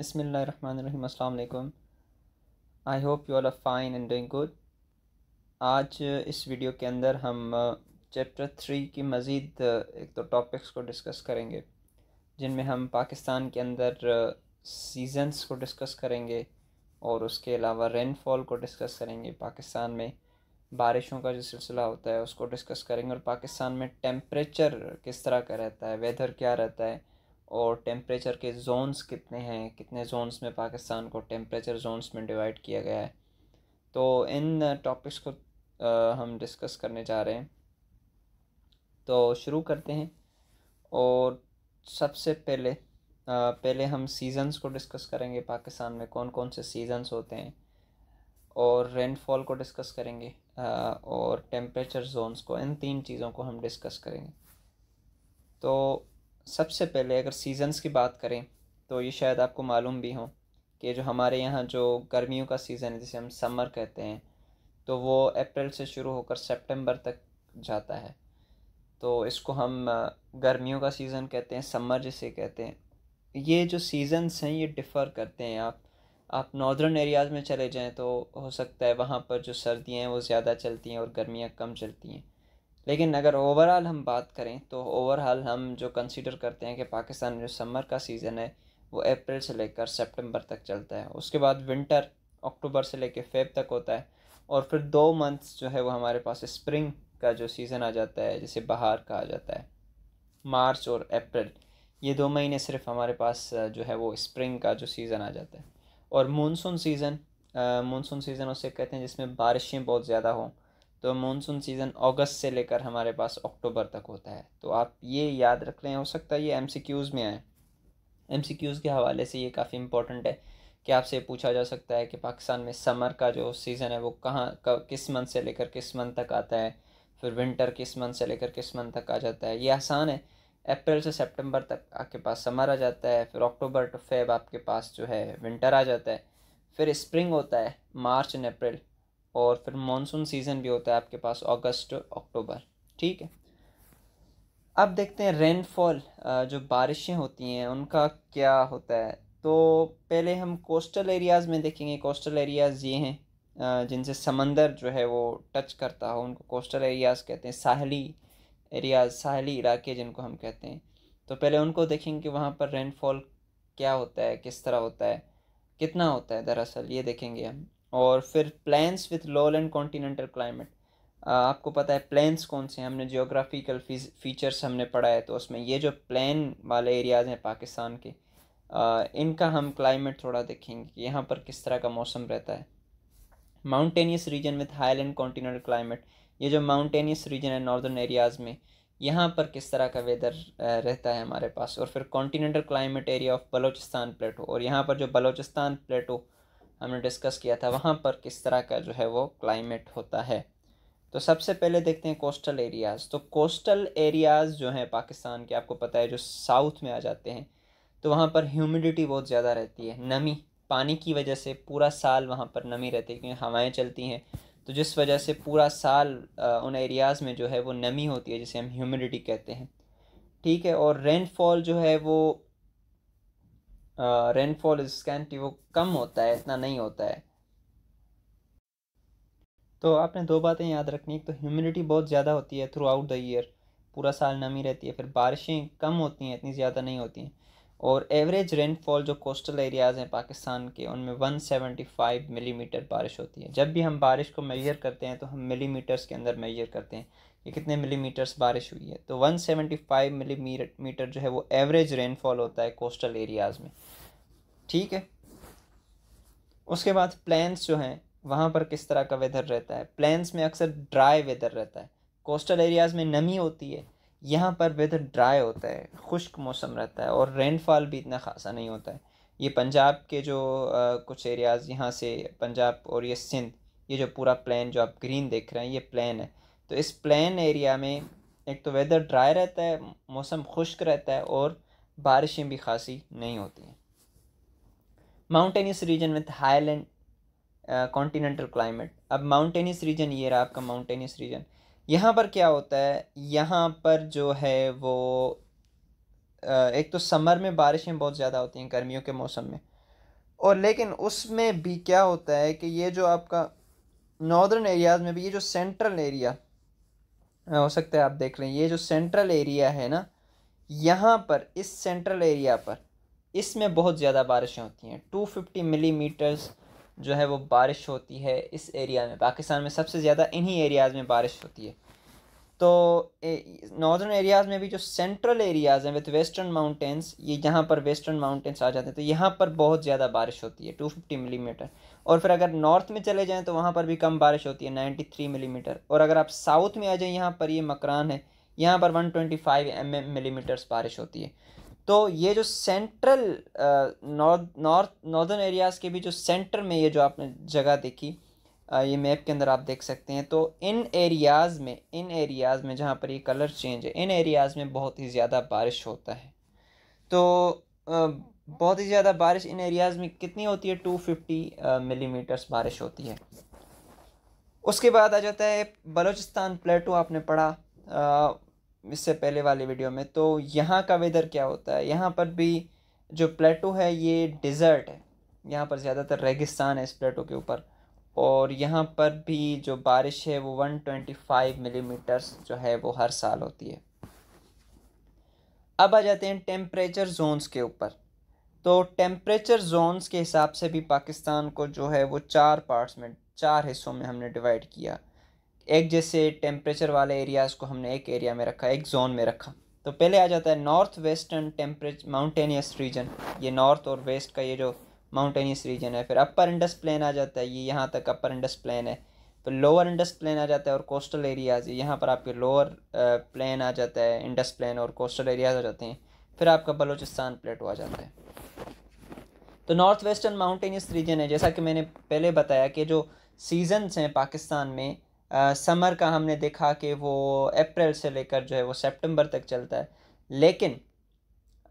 बसमीम् अल्लाम I hope you all are fine and doing good आज इस वीडियो के अंदर हम चैप्टर थ्री की मज़ीद एक दो तो टॉपिक्स को डिस्कस करेंगे जिनमें हम पाकिस्तान के अंदर सीजन्स को डिस्कस करेंगे और उसके अलावा रेनफॉल को डिस्कस करेंगे पाकिस्तान में बारिशों का जो सिलसिला होता है उसको डिस्कस करेंगे और पाकिस्तान में टेम्परेचर किस तरह का रहता है वेदर क्या रहता है और टेम्परेचर के जोन्स कितने हैं कितने जोन्स में पाकिस्तान को टेम्परेचर जोन्स में डिवाइड किया गया है तो इन टॉपिक्स को आ, हम डिस्कस करने जा रहे हैं तो शुरू करते हैं और सबसे पहले आ, पहले हम सीजन्स को डिस्कस करेंगे पाकिस्तान में कौन कौन से सीजन्स होते हैं और रेनफॉल को डिस्कस करेंगे आ, और टेम्परेचर जोन्स को इन तीन चीज़ों को हम डिस्कस करेंगे तो सबसे पहले अगर सीज़न्स की बात करें तो ये शायद आपको मालूम भी हो कि जो हमारे यहाँ जो गर्मियों का सीज़न है जिसे हम समर कहते हैं तो वो अप्रैल से शुरू होकर सितंबर तक जाता है तो इसको हम गर्मियों का सीज़न कहते हैं समर जिसे कहते हैं ये जो सीज़न्स हैं ये डिफ़र करते हैं आप आप नॉर्दर्न एरियाज़ में चले जाएं तो हो सकता है वहाँ पर जो सर्दियाँ हैं वो ज़्यादा चलती हैं और गर्मियाँ कम चलती हैं लेकिन अगर ओवरऑल हम बात करें तो ओवरऑल हम जो कंसिडर करते हैं कि पाकिस्तान जो समर का सीज़न है वो अप्रैल से लेकर सितंबर तक चलता है उसके बाद विंटर अक्टूबर से लेकर फेब तक होता है और फिर दो मंथ्स जो है वो हमारे पास स्प्रिंग का जो सीज़न आ जाता है जिसे बहार कहा जाता है मार्च और अप्रैल ये दो महीने सिर्फ हमारे पास जो है वो स्प्रिंग का जो सीज़न आ जाता है और मानसून सीज़न मानसून सीज़न उसे कहते हैं जिसमें बारिशें बहुत ज़्यादा हों तो मानसून सीज़न अगस्त से लेकर हमारे पास अक्टूबर तक होता है तो आप ये याद रख रहे हैं हो सकता है ये एम में आए एम के हवाले से ये काफ़ी इंपॉर्टेंट है कि आपसे पूछा जा सकता है कि पाकिस्तान में समर का जो सीज़न है वो कहाँ किस मंथ से लेकर किस मंथ तक आता है फिर विंटर किस मंथ से लेकर किस मंथ तक आ जाता है ये आसान है अप्रैल से सितंबर तक आपके पास समर आ जाता है फिर अक्टूबर टू फेब आपके पास जो है विंटर आ जाता है फिर स्प्रिंग होता है मार्च एंड अप्रैल और फिर मानसून सीज़न भी होता है आपके पास अगस्त अक्टूबर ठीक है अब देखते हैं रेनफॉल जो बारिशें होती हैं उनका क्या होता है तो पहले हम कोस्टल एरियाज़ में देखेंगे कोस्टल एरियाज़ ये हैं जिनसे समंदर जो है वो टच करता हो उनको कोस्टल एरियाज़ कहते हैं साहली एरियाज़ साहली इलाके जिनको हम कहते हैं तो पहले उनको देखेंगे कि वहाँ पर रेनफॉल क्या होता है किस तरह होता है कितना होता है दरअसल ये देखेंगे हम और फिर plains with lowland continental climate आपको पता है प्लान्स कौन से हैं हमने जियोग्राफिकल फीचर्स हमने पढ़ा है तो उसमें ये जो प्लान वाले एरियाज़ हैं पाकिस्तान के आ, इनका हम क्लाइमेट थोड़ा देखेंगे कि यहाँ पर किस तरह का मौसम रहता है mountainous region with highland continental climate ये जो माउंटेनियस रीजन है नॉर्दर्न एरियाज़ में यहाँ पर किस तरह का वेदर रहता है हमारे पास और फिर continental climate area of Balochistan plateau और यहाँ पर जो बलोचिस्तान प्लेटो हमने डिस्कस किया था वहाँ पर किस तरह का जो है वो क्लाइमेट होता है तो सबसे पहले देखते हैं कोस्टल एरियाज़ तो कोस्टल एरियाज़ जो हैं पाकिस्तान के आपको पता है जो साउथ में आ जाते हैं तो वहाँ पर ह्यूमिडिटी बहुत ज़्यादा रहती है नमी पानी की वजह से पूरा साल वहाँ पर नमी रहती है क्योंकि हवाएँ चलती हैं तो जिस वजह से पूरा साल उन एरियाज़ में जो है वो नमी होती है जिसे हम ह्यूमिडिटी कहते हैं ठीक है और रेनफॉल जो है वो रेनफॉल इस कैंटी वो कम होता है इतना नहीं होता है तो आपने दो बातें याद रखनी एक तो ह्यूमिडिटी बहुत ज़्यादा होती है थ्रू आउट द ईयर पूरा साल नमी रहती है फिर बारिशें कम होती हैं इतनी ज़्यादा नहीं होती हैं और एवरेज रेनफॉल जो कोस्टल एरियाज़ हैं पाकिस्तान के उनमें 175 मिलीमीटर बारिश होती है जब भी हम बारिश को मेजर करते हैं तो हम मिलीमीटर्स के अंदर मेजर करते हैं कि कितने मिलीमीटर्स बारिश हुई है तो 175 मिलीमीटर जो है वो एवरेज रेनफॉल होता है कोस्टल एरियाज़ में ठीक है उसके बाद प्लान्स जो हैं वहाँ पर किस तरह का वेदर रहता है प्लान्स में अक्सर ड्राई वेदर रहता है कोस्टल एरियाज़ में नमी होती है यहाँ पर वेदर ड्राई होता है खुश्क मौसम रहता है और रेनफॉल भी इतना खासा नहीं होता है ये पंजाब के जो आ, कुछ एरियाज़ यहाँ से पंजाब और ये सिंध ये जो पूरा प्लान जो आप ग्रीन देख रहे हैं ये प्लान है तो इस प्लेन एरिया में एक तो वेदर ड्राई रहता है मौसम खुश्क रहता है और बारिशें भी खासी नहीं होती हैं mountainous region with highland continental climate अब माउंटेनियस रीजन ये रहा आपका माउंटेनियस रीजन यहाँ पर क्या होता है यहाँ पर जो है वो uh, एक तो समर में बारिशें बहुत ज़्यादा होती हैं गर्मियों के मौसम में और लेकिन उसमें भी क्या होता है कि ये जो आपका नॉर्दर्न एरियाज़ में भी ये जो सेंट्रल एरिया हो सकता है आप देख रहे हैं ये जो सेंट्रल एरिया है ना यहाँ पर इस सेंट्रल एरिया पर इसमें बहुत ज़्यादा बारिशें होती हैं टू फिफ्टी मिली जो है वो बारिश होती है इस एरिया में पाकिस्तान में सबसे ज़्यादा इन्हीं एरियाज़ में बारिश होती है तो नॉर्दर्न एरियाज़ में भी जो सेंट्रल एरियाज़ हैं विथ वेस्टर्न माउंटेंस ये यहाँ पर वेस्टर्न माउंटेंस आ जाते हैं तो यहाँ पर बहुत ज़्यादा बारिश होती है टू फिफ्टी मिलीमीटर और फिर अगर नॉर्थ में चले जाएँ तो वहाँ पर भी कम बारिश होती है नाइन्टी थ्री मिलीमीटर और अगर आप साउथ में आ जाएँ यहाँ पर ये यह मकरान है यहाँ पर one twenty five M M बारिश होती है तो ये जो central north north northern areas के भी जो सेंटर में ये जो आपने जगह देखी ये मैप के अंदर आप देख सकते हैं तो इन एरियाज़ में इन एरियाज़ में जहाँ पर ये कलर चेंज है इन एरियाज़ में बहुत ही ज़्यादा बारिश होता है तो बहुत ही ज़्यादा बारिश इन एरियाज़ में कितनी होती है टू फिफ्टी मिलीमीटर्स बारिश होती है उसके बाद आ जाता है बलूचिस्तान प्लेटो आपने पढ़ा इससे पहले वाले वीडियो में तो यहाँ का वेदर क्या होता है यहाँ पर भी जो प्लेटो है ये डिज़र्ट है यहाँ पर ज़्यादातर रेगिस्तान है इस प्लेटो के ऊपर और यहाँ पर भी जो बारिश है वो 125 मिलीमीटर्स जो है वो हर साल होती है अब आ जाते हैं टेम्परेचर जोन्स के ऊपर तो टेम्परेचर जोन्स के हिसाब से भी पाकिस्तान को जो है वो चार पार्ट्स में चार हिस्सों में हमने डिवाइड किया एक जैसे टेम्परेचर वाले एरियाज़ को हमने एक एरिया में रखा एक जोन में रखा तो पहले आ जाता है north western temperature mountainous region ये नॉर्थ और वेस्ट का ये जो माउंटेनियस रीजन है फिर अपर इंडस प्लेन आ जाता है ये यहाँ तक अपर इंडस प्लेन है फिर लोअर इंडस प्लेन आ जाता है और कोस्टल एरियाज़ यहाँ पर आपके लोअर प्लेन आ जाता है इंडस प्लेन और कोस्टल एरियाज़ आ जाते हैं फिर आपका बलोचिस्तान प्लेटो आ जाता है तो नॉर्थ वेस्टर्न माउंटेनियस रीजन है जैसा कि मैंने पहले बताया कि जो सीजन्स हैं पाकिस्तान में समर का हमने देखा कि वो अप्रैल से लेकर जो है वो सेप्टेम्बर तक चलता है लेकिन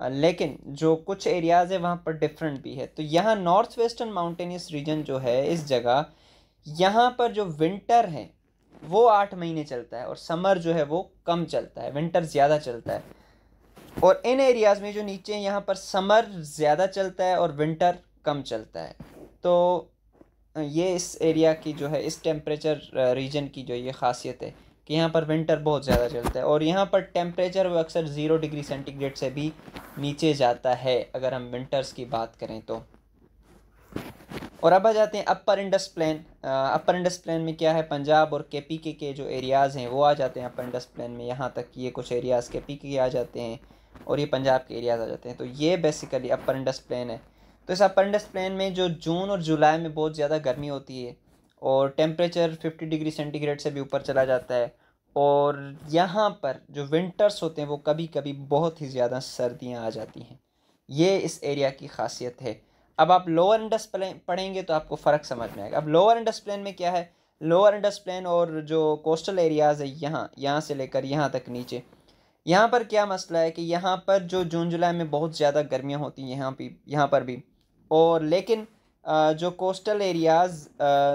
लेकिन जो कुछ एरियाज़ है वहाँ पर डिफरेंट भी है तो यहाँ नॉर्थ वेस्टर्न माउंटेनियस रीजन जो है इस जगह यहाँ पर जो विंटर है वो आठ महीने चलता है और समर जो है वो कम चलता है विंटर ज़्यादा चलता है और इन एरियाज़ में जो नीचे यहाँ पर समर ज़्यादा चलता है और विंटर कम चलता है तो ये इस एरिया की जो है इस टेम्परेचर रीजन की जो ये खासियत है कि यहाँ पर विंटर बहुत ज़्यादा चलता है और यहाँ पर टेम्परेचर वो अक्सर ज़ीरो डिग्री सेंटीग्रेड से भी नीचे जाता है अगर हम विंटर्स की बात करें तो और अब आ जाते हैं upper Indus plain upper Indus plain में क्या है पंजाब और के पी के के जो एरियाज़ हैं वो आ जाते हैं अपर इंडस प्लान में यहाँ तक ये कुछ एरियाज़ के पी के के आ जाते हैं और ये पंजाब के एरियाज़ आ जाते हैं तो ये बेसिकली अपर इंडस प्लान है तो इस अपर इंडस प्लान में जो जून और जुलाई में बहुत ज़्यादा गर्मी होती है और टेम्परेचर फिफ्टी डिग्री सेंटीग्रेड से भी ऊपर चला जाता है और यहाँ पर जो विंटर्स होते हैं वो कभी कभी बहुत ही ज़्यादा सर्दियाँ आ जाती हैं ये इस एरिया की खासियत है अब आप लोअर इंडस प्लेन पढ़ेंगे तो आपको फ़र्क समझ में आएगा अब लोअर इंडस प्लेन में क्या है लोअर इंडस प्लेन और जो कोस्टल एरियाज़ है यहाँ यहाँ से लेकर यहाँ तक नीचे यहाँ पर क्या मसला है कि यहाँ पर जो जून जुलाई में बहुत ज़्यादा गर्मियाँ होती हैं यहाँ भी यहाँ पर भी और लेकिन जो कोस्टल एरियाज़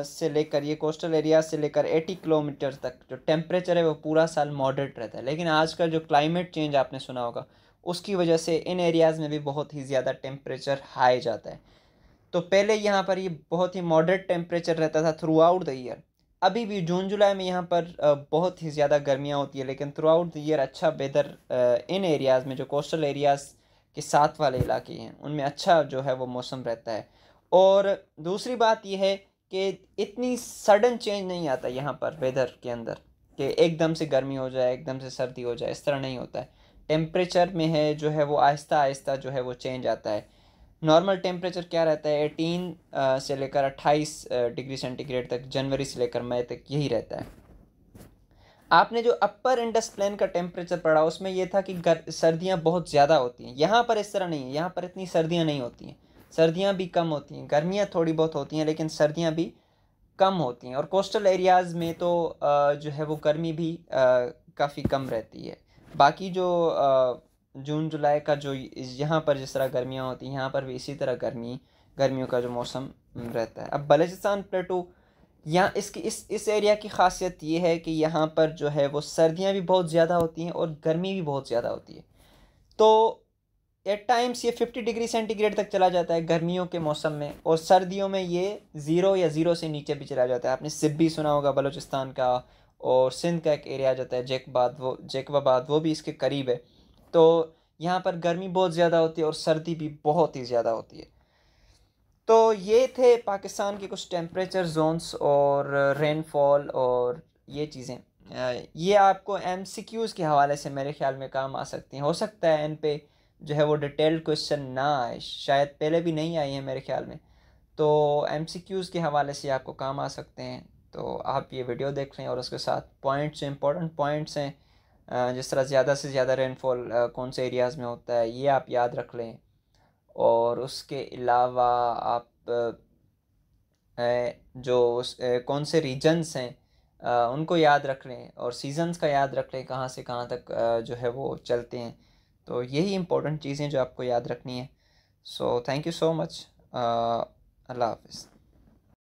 से लेकर ये कोस्टल एरियाज से लेकर एटी किलोमीटर तक जो टेम्परेचर है वो पूरा साल मॉडरेट रहता है लेकिन आजकल जो क्लाइमेट चेंज आपने सुना होगा उसकी वजह से इन एरियाज़ में भी बहुत ही ज़्यादा टेम्परेचर हाई जाता है तो पहले यहाँ पर ये बहुत ही मॉडरेट टेम्परेचर रहता था थ्रू आउट द ईयर अभी भी जून जुलाई में यहाँ पर बहुत ही ज़्यादा गर्मियाँ होती है लेकिन थ्रू आउट द ईयर अच्छा वेदर इन एरियाज़ में जो कोस्टल एरियाज़ के साथ वाले इलाके हैं उनमें अच्छा जो है वो मौसम रहता है और दूसरी बात यह है कि इतनी सडन चेंज नहीं आता यहाँ पर वेदर के अंदर कि एकदम से गर्मी हो जाए एकदम से सर्दी हो जाए इस तरह नहीं होता है टेम्परेचर में है जो है वो आहिस्ता आहिस्ता जो है वो चेंज आता है नॉर्मल टेम्परेचर क्या रहता है एटीन से लेकर अट्ठाईस डिग्री सेंटीग्रेड तक जनवरी से लेकर मई तक यही रहता है आपने जो अपर इंडस प्लेन का टेम्परेचर पढ़ा उसमें यह था कि सर्दियाँ बहुत ज़्यादा होती हैं यहाँ पर इस तरह नहीं है यहाँ पर इतनी सर्दियाँ नहीं होती हैं सर्दियाँ भी कम होती हैं गर्मियाँ थोड़ी बहुत होती हैं लेकिन सर्दियाँ भी कम होती हैं और कोस्टल एरियाज़ में तो जो है वो गर्मी भी काफ़ी कम रहती है बाकी जो जून जुलाई का जो यहाँ पर जिस तरह गर्मियाँ होती हैं यहाँ पर भी इसी तरह गर्मी गर्मियों का जो मौसम रहता है अब बलूचिस्तान प्लेटू यहाँ इसकी इस इस एरिया की खासियत ये है कि यहाँ पर जो है वो सर्दियाँ भी बहुत ज़्यादा होती हैं और गर्मी भी बहुत ज़्यादा होती है तो एट टाइम्स ये फिफ्टी डिग्री सेंटीग्रेड तक चला जाता है गर्मियों के मौसम में और सर्दियों में ये ज़ीरो या ज़ीरो से नीचे भी चला जाता है आपने सिब भी सुना होगा बलूचिस्तान का और सिंध का एक एरिया आ जाता है जैकबाद वो जैकवाबाद वो भी इसके करीब है तो यहाँ पर गर्मी बहुत ज़्यादा होती है और सर्दी भी बहुत ही ज़्यादा होती है तो ये थे पाकिस्तान के कुछ टेम्परेचर जोन्स और रेनफॉल और ये चीज़ें ये आपको एम के हवाले से मेरे ख्याल में काम आ सकती हैं हो सकता है इन पर जो है वो डिटेल्ड क्वेश्चन ना आए शायद पहले भी नहीं आई है मेरे ख्याल में तो एम के हवाले से आपको काम आ सकते हैं तो आप ये वीडियो देख लें और उसके साथ पॉइंट्स इंपॉर्टेंट पॉइंट्स हैं जिस तरह ज़्यादा से ज़्यादा रेनफॉल कौन से एरियाज़ में होता है ये आप याद रख लें और उसके अलावा आप जो कौन से रीजन्स हैं उनको याद रख लें और सीजन्स का याद रख लें कहाँ से कहाँ तक जो है वो चलते हैं तो यही इंपॉर्टेंट चीज़ें जो आपको याद रखनी है so thank you so much अल्लाह हाफिज़